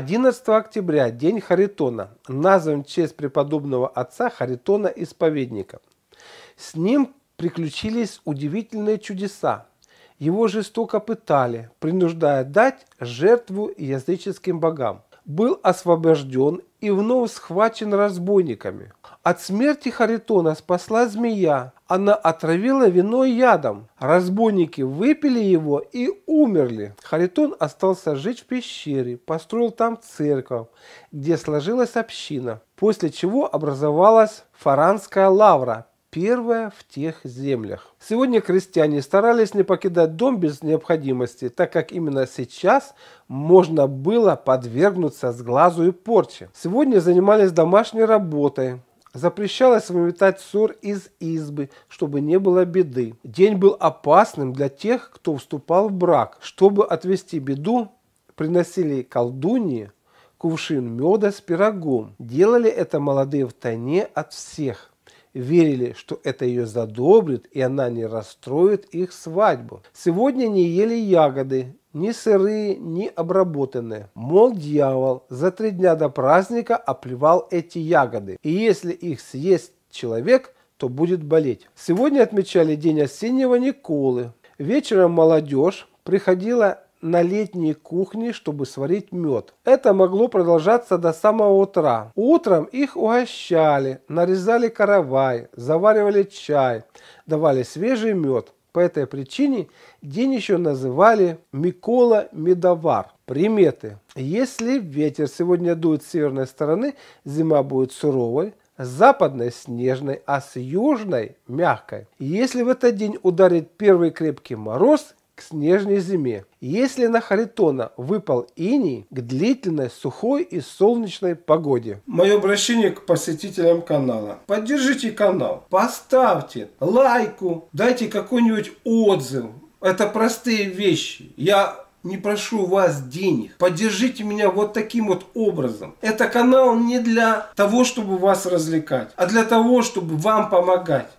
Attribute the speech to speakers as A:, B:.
A: 11 октября – День Харитона, назван в честь преподобного отца Харитона Исповедника. С ним приключились удивительные чудеса. Его жестоко пытали, принуждая дать жертву языческим богам. Был освобожден и вновь схвачен разбойниками. От смерти Харитона спасла змея. Она отравила вино ядом. Разбойники выпили его и умерли. Харитон остался жить в пещере, построил там церковь, где сложилась община, после чего образовалась Фаранская лавра, Первая в тех землях. Сегодня крестьяне старались не покидать дом без необходимости, так как именно сейчас можно было подвергнуться сглазу и порче. Сегодня занимались домашней работой, Запрещалось выметать ссор из избы, чтобы не было беды. День был опасным для тех, кто вступал в брак. Чтобы отвести беду, приносили колдуньи кувшин меда с пирогом. Делали это молодые в тайне от всех верили, что это ее задобрит, и она не расстроит их свадьбу. Сегодня не ели ягоды, ни сырые, ни обработанные. Мол, дьявол за три дня до праздника оплевал эти ягоды, и если их съест человек, то будет болеть. Сегодня отмечали День осеннего Николы. Вечером молодежь приходила на летней кухне, чтобы сварить мед. Это могло продолжаться до самого утра. Утром их угощали, нарезали каравай, заваривали чай, давали свежий мед. По этой причине день еще называли Микола Медовар. Приметы. Если ветер сегодня дует с северной стороны, зима будет суровой, с западной снежной, а с южной мягкой. Если в этот день ударит первый крепкий мороз, к снежной зиме. Если на Харитона выпал иней, к длительной, сухой и солнечной погоде. Мое обращение к посетителям канала. Поддержите канал, поставьте лайку, дайте какой-нибудь отзыв. Это простые вещи. Я не прошу вас денег. Поддержите меня вот таким вот образом. Это канал не для того, чтобы вас развлекать, а для того, чтобы вам помогать.